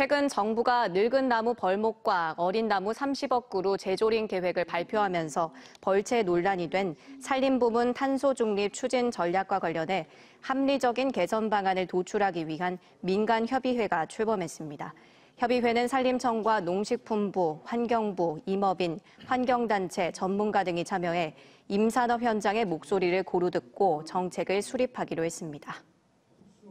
최근 정부가 늙은 나무 벌목과 어린 나무 30억 그루 재조림 계획을 발표하면서 벌채 논란이 된 산림부문 탄소 중립 추진 전략과 관련해 합리적인 개선 방안을 도출하기 위한 민간 협의회가 출범했습니다. 협의회는 산림청과 농식품부, 환경부, 임업인, 환경단체, 전문가 등이 참여해 임산업 현장의 목소리를 고루 듣고 정책을 수립하기로 했습니다.